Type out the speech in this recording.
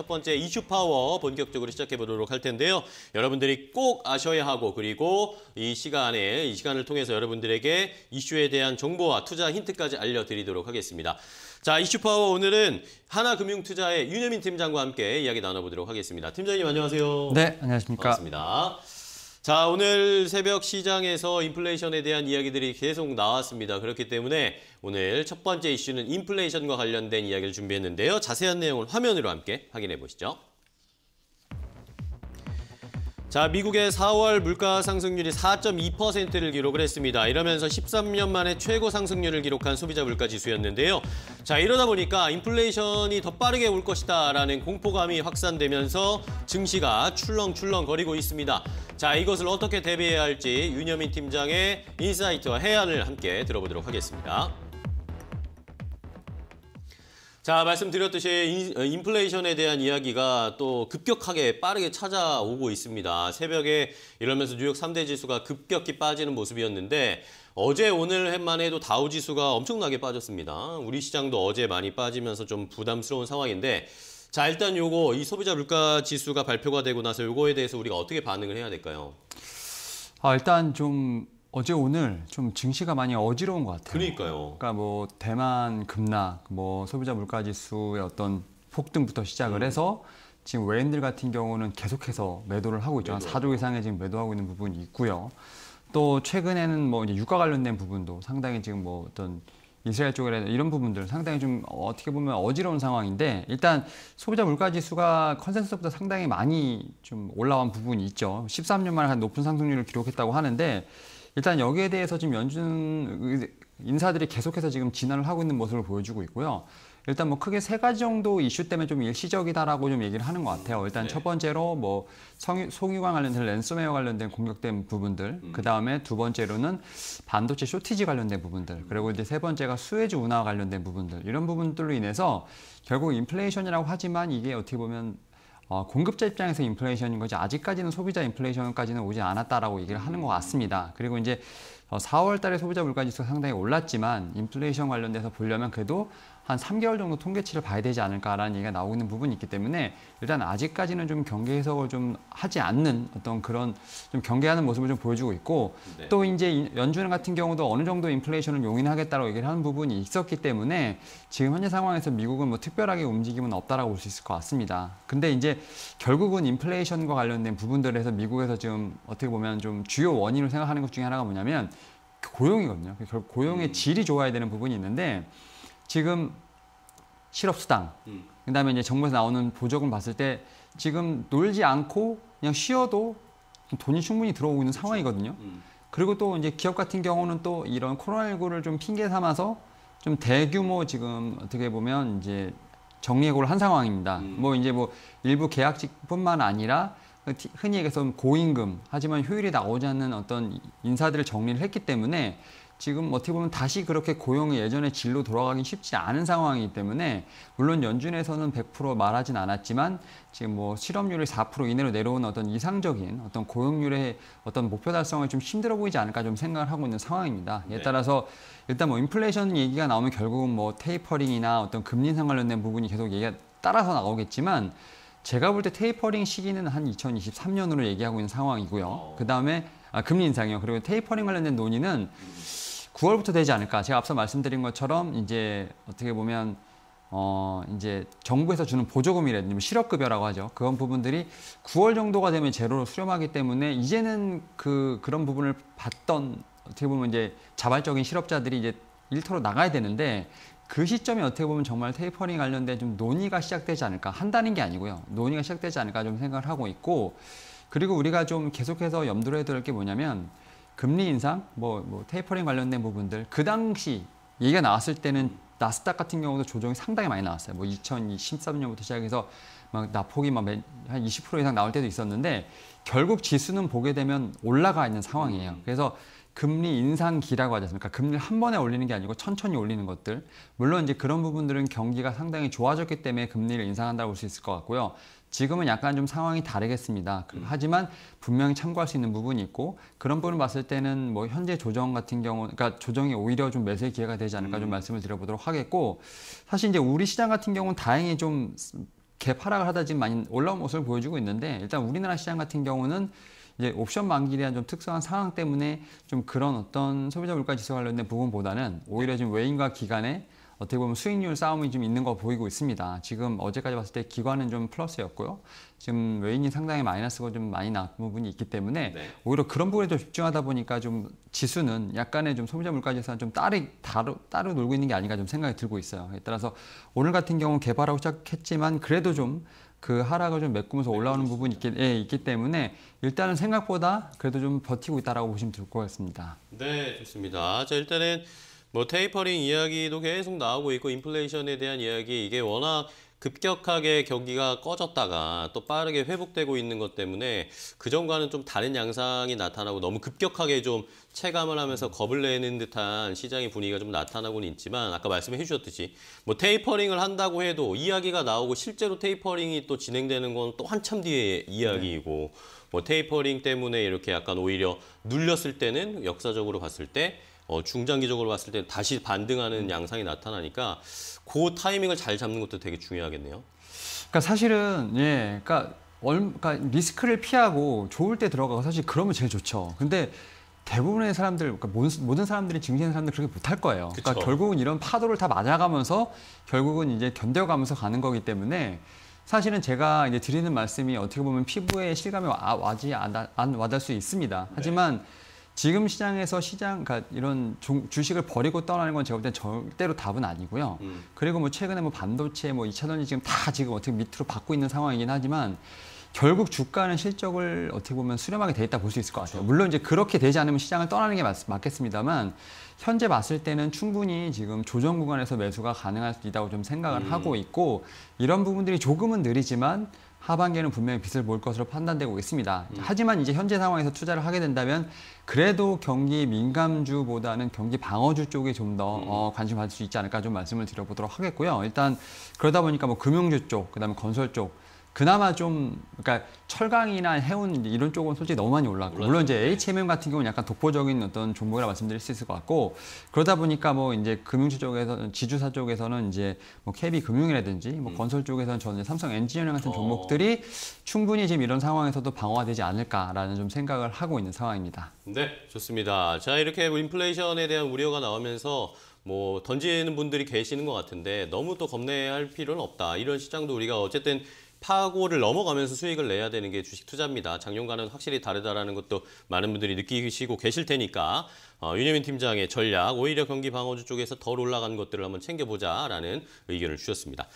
첫 번째 이슈 파워 본격적으로 시작해 보도록 할 텐데요. 여러분들이 꼭 아셔야 하고 그리고 이 시간에 이 시간을 통해서 여러분들에게 이슈에 대한 정보와 투자 힌트까지 알려드리도록 하겠습니다. 자, 이슈 파워 오늘은 하나금융투자의 윤여민 팀장과 함께 이야기 나눠보도록 하겠습니다. 팀장님 안녕하세요. 네, 안녕하십니까. 반갑습니다. 자, 오늘 새벽 시장에서 인플레이션에 대한 이야기들이 계속 나왔습니다. 그렇기 때문에 오늘 첫 번째 이슈는 인플레이션과 관련된 이야기를 준비했는데요. 자세한 내용을 화면으로 함께 확인해 보시죠. 자, 미국의 4월 물가 상승률이 4.2%를 기록을 했습니다. 이러면서 13년 만에 최고 상승률을 기록한 소비자 물가 지수였는데요. 자, 이러다 보니까 인플레이션이 더 빠르게 올 것이다라는 공포감이 확산되면서 증시가 출렁출렁 거리고 있습니다. 자, 이것을 어떻게 대비해야 할지 윤여민 팀장의 인사이트와 해안을 함께 들어보도록 하겠습니다. 자 말씀드렸듯이 어, 인플레이션에 대한 이야기가 또 급격하게 빠르게 찾아오고 있습니다. 새벽에 이러면서 뉴욕 3대 지수가 급격히 빠지는 모습이었는데 어제 오늘만 해도 다우 지수가 엄청나게 빠졌습니다. 우리 시장도 어제 많이 빠지면서 좀 부담스러운 상황인데 자 일단 요거 이 소비자 물가 지수가 발표가 되고 나서 요거에 대해서 우리가 어떻게 반응을 해야 될까요? 아 일단 좀 어제 오늘 좀 증시가 많이 어지러운 것 같아요. 그러니까요. 그러니까 뭐 대만 급락, 뭐 소비자 물가지수의 어떤 폭등부터 시작을 음. 해서 지금 외인들 같은 경우는 계속해서 매도를 하고 있죠. 매도. 한 4조 이상의 지금 매도하고 있는 부분이 있고요. 또 최근에는 뭐 이제 유가 관련된 부분도 상당히 지금 뭐 어떤 이스라엘 쪽에 이런 부분들 상당히 좀 어떻게 보면 어지러운 상황인데 일단 소비자 물가 지수가 컨센서스보다 상당히 많이 좀 올라온 부분이 있죠. 13년 만에 한 높은 상승률을 기록했다고 하는데 일단 여기에 대해서 지금 연준 인사들이 계속해서 지금 진화를 하고 있는 모습을 보여주고 있고요. 일단 뭐 크게 세 가지 정도 이슈 때문에 좀 일시적이다라고 좀 얘기를 하는 것 같아요. 일단 네. 첫 번째로 뭐 성유, 소관련된 랜섬웨어 관련된 공격된 부분들, 음. 그 다음에 두 번째로는 반도체 쇼티지 관련된 부분들, 그리고 이제 세 번째가 수혜주 운하 관련된 부분들 이런 부분들로 인해서 결국 인플레이션이라고 하지만 이게 어떻게 보면 어, 공급자 입장에서 인플레이션인 거지 아직까지는 소비자 인플레이션까지는 오지 않았다라고 얘기를 하는 것 같습니다. 그리고 이제 4월 어, 달에 소비자 물가지수가 상당히 올랐지만 인플레이션 관련돼서 보려면 그래도 한 3개월 정도 통계치를 봐야 되지 않을까라는 얘기가 나오고 있는 부분이 있기 때문에 일단 아직까지는 좀 경계 해석을 좀 하지 않는 어떤 그런 좀 경계하는 모습을 좀 보여주고 있고 네. 또 이제 연준 같은 경우도 어느 정도 인플레이션을 용인하겠다고 얘기를 하는 부분이 있었기 때문에 지금 현재 상황에서 미국은 뭐 특별하게 움직임은 없다라고 볼 수 있을 것 같습니다. 근데 이제 결국은 인플레이션과 관련된 부분들에서 미국에서 지금 어떻게 보면 좀 주요 원인을 생각하는 것 중에 하나가 뭐냐면 고용이거든요. 결국 고용의 음. 질이 좋아야 되는 부분이 있는데 지금 실업수당, 음. 그다음에 이제 정부에서 나오는 보조금 봤을 때 지금 놀지 않고 그냥 쉬어도 돈이 충분히 들어오고 있는 그렇 상황이거든요. 음. 그리고 또 이제 기업 같은 경우는 또 이런 코로나19를 좀 핑계 삼아서 좀 대규모 지금 어떻게 보면 이제 정리해고를 한 상황입니다. 음. 뭐 이제 뭐 일부 계약직뿐만 아니라 그 흔히 얘기해서 고임금 하지만 효율이 나오지 않는 어떤 인사들을 정리를 했기 때문에 지금 뭐 어떻게 보면 다시 그렇게 고용이 예전의 질로 돌아가긴 쉽지 않은 상황이기 때문에 물론 연준에서는 100% 말하진 않았지만 지금 뭐 실업률이 4% 이내로 내려오는 어떤 이상적인 어떤 고용률의 어떤 목표 달성을 좀 힘들어 보이지 않을까 좀 생각을 하고 있는 상황입니다. 이에 네. 따라서 일단 뭐 인플레이션 얘기가 나오면 결국은 뭐 테이퍼링이나 어떤 금리 상 관련된 부분이 계속 얘기가 따라서 나오겠지만 제가 볼 때 테이퍼링 시기는 한 2023년으로 얘기하고 있는 상황이고요. 어. 그 다음에 아, 금리 인상이요. 그리고 테이퍼링 관련된 논의는 9월부터 되지 않을까. 제가 앞서 말씀드린 것처럼 이제 어떻게 보면 어 이제 정부에서 주는 보조금이라든지 뭐 실업급여라고 하죠. 그런 부분들이 9월 정도가 되면 제로로 수렴하기 때문에 이제는 그 그런 부분을 받던 어떻게 보면 이제 자발적인 실업자들이 이제 일터로 나가야 되는데 그 시점이 어떻게 보면 정말 테이퍼링 관련된 좀 논의가 시작되지 않을까 한다는 게 아니고요. 논의가 시작되지 않을까 좀 생각을 하고 있고 그리고 우리가 좀 계속해서 염두를 해야 될게 뭐냐면 금리 인상, 뭐, 뭐 테이퍼링 관련된 부분들 그 당시 얘기가 나왔을 때는 나스닥 같은 경우도 조정이 상당히 많이 나왔어요. 뭐 2013년부터 시작해서 막나폭이막 한 20% 이상 나올 때도 있었는데 결국 지수는 보게 되면 올라가 있는 상황이에요. 그래서 금리 인상기라고 하지 않습니까? 금리를 한 번에 올리는 게 아니고 천천히 올리는 것들. 물론 이제 그런 부분들은 경기가 상당히 좋아졌기 때문에 금리를 인상한다고 볼 수 있을 것 같고요. 지금은 약간 좀 상황이 다르겠습니다. 그- 음. 하지만 분명히 참고할 수 있는 부분이 있고 그런 부분을 봤을 때는 뭐 현재 조정 같은 경우, 그러니까 조정이 오히려 좀 매수의 기회가 되지 않을까 좀 음. 말씀을 드려보도록 하겠고 사실 이제 우리 시장 같은 경우는 다행히 좀 개파락을 하다 지금 많이 올라온 모습을 보여주고 있는데 일단 우리나라 시장 같은 경우는 이제 옵션 만기에 대한 좀 특수한 상황 때문에 좀 그런 어떤 소비자 물가 지수 관련된 부분보다는 오히려 지금 외인과 기관의 어떻게 보면 수익률 싸움이 좀 있는 거 보이고 있습니다. 지금 어제까지 봤을 때 기관은 좀 플러스였고요. 지금 외인이 상당히 마이너스가 좀 많이 나온 부분이 있기 때문에 네. 오히려 그런 부분에 좀 집중하다 보니까 좀 지수는 약간의 좀 소비자 물가지수는 좀 따로, 따로, 따로 놀고 있는 게 아닌가 좀 생각이 들고 있어요. 따라서 오늘 같은 경우는 개발하고 시작했지만 그래도 좀그 하락을 좀 메꾸면서 올라오는 부분이 있기, 예, 있기 때문에 일단은 생각보다 그래도 좀 버티고 있다라고 보시면 될것 같습니다. 네, 좋습니다. 자, 일단은 뭐 테이퍼링 이야기도 계속 나오고 있고 인플레이션에 대한 이야기 이게 워낙 급격하게 경기가 꺼졌다가 또 빠르게 회복되고 있는 것 때문에 그전과는 좀 다른 양상이 나타나고 너무 급격하게 좀 체감을 하면서 겁을 내는 듯한 시장의 분위기가 좀 나타나고는 있지만 아까 말씀해 주셨듯이 뭐 테이퍼링을 한다고 해도 이야기가 나오고 실제로 테이퍼링이 또 진행되는 건 또 한참 뒤의 이야기이고 뭐 테이퍼링 때문에 이렇게 약간 오히려 눌렸을 때는 역사적으로 봤을 때 어, 중장기적으로 봤을 때 다시 반등하는 양상이 나타나니까 그 타이밍을 잘 잡는 것도 되게 중요하겠네요. 그러니까 사실은 예, 그러니까, 얼, 그러니까 리스크를 피하고 좋을 때 들어가고 사실 그러면 제일 좋죠. 근데 대부분의 사람들, 그러니까 모든 사람들이 증시하는 사람들 그렇게 못 할 거예요. 그러니까 그쵸. 그러니까 결국은 이런 파도를 다 맞아가면서 결국은 이제 견뎌가면서 가는 거기 때문에 사실은 제가 이제 드리는 말씀이 어떻게 보면 피부에 실감이 와, 지 않, 안 와닿을 수 있습니다. 하지만 네. 지금 시장에서 시장 그러니까 이런 주, 식을 버리고 떠나는 건 제가 볼 땐 절대로 답은 아니고요. 음. 그리고 뭐 최근에 뭐 반도체 뭐 2차전지 지금 다 지금 어떻게 밑으로 받고 있는 상황이긴 하지만 결국 주가는 실적을 어떻게 보면 수렴하게 돼 있다 볼 수 있을 것 같아요. 그렇죠. 물론 이제 그렇게 되지 않으면 시장을 떠나는 게 맞, 맞겠습니다만 현재 봤을 때는 충분히 지금 조정 구간에서 매수가 가능할 수 있다고 좀 생각을 음. 하고 있고 이런 부분들이 조금은 느리지만 하반기에는 분명히 빛을볼 것으로 판단되고 있습니다. 음. 하지만 이제 현재 상황에서 투자를 하게 된다면 그래도 경기 민감주보다는 경기 방어주 쪽에 좀더 음. 어, 관심 받을 수 있지 않을까 좀 말씀을 드려보도록 하겠고요. 일단 그러다 보니까 뭐 금융주 쪽, 그다음에 건설 쪽 그나마 좀 그러니까 철강이나 해운 이런 쪽은 솔직히 너무 많이 올랐고 올랐죠. 물론 이제 HMM 같은 경우는 약간 독보적인 어떤 종목이라 말씀드릴 수 있을 것 같고 그러다 보니까 뭐 이제 금융주 쪽에서는 지주사 쪽에서는 이제 뭐 KB 금융이라든지 뭐 음. 건설 쪽에서는 저는 삼성 엔지니어링 같은 어. 종목들이 충분히 지금 이런 상황에서도 방어가 되지 않을까라는 좀 생각을 하고 있는 상황입니다. 네, 좋습니다. 자 이렇게 뭐 인플레이션에 대한 우려가 나오면서 뭐 던지는 분들이 계시는 것 같은데 너무 또 겁내할 필요는 없다. 이런 시장도 우리가 어쨌든 파고를 넘어가면서 수익을 내야 되는 게 주식 투자입니다. 작년과는 확실히 다르다라는 것도 많은 분들이 느끼시고 계실 테니까 어, 윤여민 팀장의 전략, 오히려 경기 방어주 쪽에서 덜 올라간 것들을 한번 챙겨보자라는 의견을 주셨습니다.